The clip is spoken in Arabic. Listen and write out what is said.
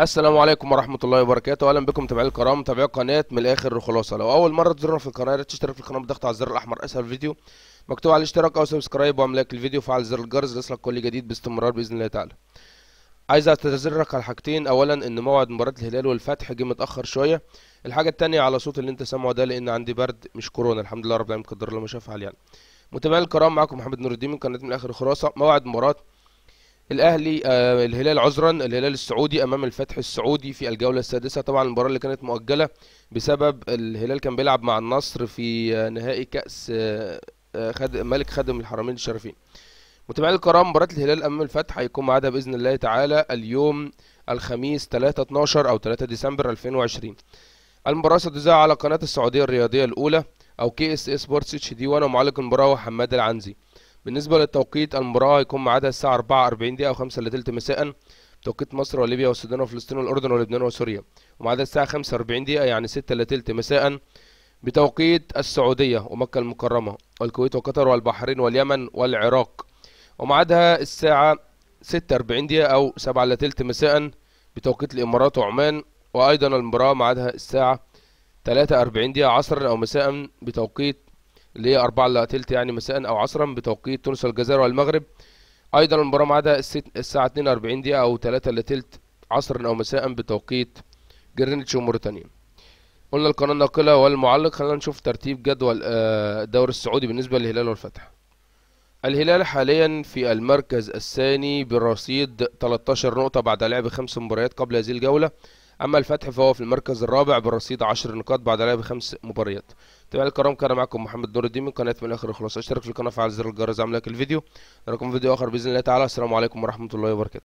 السلام عليكم ورحمه الله وبركاته اهلا بكم متابعي الكرام متابعي قناه من الاخر الخلاصه لو اول مره تزورنا في القناه يا ريت تشترك في القناه بالضغط على الزر الاحمر اسفل الفيديو مكتوب على الاشتراك او سبسكرايب لايك للفيديو وفعل زر الجرس ليصلك كل جديد باستمرار باذن الله تعالى عايز اعتذرك على حاجتين اولا ان موعد مباراه الهلال والفتح جه متاخر شويه الحاجه الثانيه على صوت اللي انت سامعه ده لان عندي برد مش كورونا الحمد لله رب العالمين قدر الله ما شاف يعني متابعي الكرام معكم محمد نور الدين من قناه من الاخر الخلاصه موعد مباراه الاهلي آه الهلال عذرا الهلال السعودي امام الفتح السعودي في الجوله السادسه طبعا المباراه اللي كانت مؤجله بسبب الهلال كان بيلعب مع النصر في آه نهائي كاس آه, آه، خد ملك خادم الحرمين الشريفين متابعينا الكرام مباراه الهلال امام الفتح هيكون معاده باذن الله تعالى اليوم الخميس 3 12 او 3 ديسمبر 2020 المباراه ستذاع على قناه السعوديه الرياضيه الاولى او كي اس اي سبورتس اتش دي وانا معلق المباراه هو حماد العنزي بالنسبة للتوقيت المباراة هيكون ميعادها الساعة 4:40 دقيقة و5 إلا تلت مساء بتوقيت مصر وليبيا والسودان وفلسطين والأردن ولبنان وسوريا وميعادها الساعة 45 دقيقة يعني 6 إلا تلت مساء بتوقيت السعودية ومكة المكرمة والكويت وقطر والبحرين واليمن والعراق وميعادها الساعة 6 40 دقيقة أو 7 إلا تلت مساء بتوقيت الإمارات وعمان وأيضا المباراة ميعادها الساعة 3 40 دقيقة عصرا أو مساء بتوقيت اللي هي 4 الا تلت يعني مساء او عصرا بتوقيت تونس والجزائر والمغرب ايضا المباراه ميعادها الساعه 42 دقيقه او 3 الا تلت عصرا او مساء بتوقيت جرينتش وموريتانيا قلنا القناه الناقله والمعلق خلينا نشوف ترتيب جدول آه، الدوري السعودي بالنسبه للهلال والفتح الهلال حاليا في المركز الثاني برصيد 13 نقطه بعد لعب خمس مباريات قبل هذه الجوله أما الفتح فهو في المركز الرابع بالرصيد 10 نقاط بعد لعب خمس مباريات تابع الكرام كان معكم محمد نور الدين من قناة من الاخر خلاص اشترك في القناة وفعل زر الجرس اعمل لك الفيديو نراكم في فيديو آخر بإذن الله تعالى السلام عليكم ورحمة الله وبركاته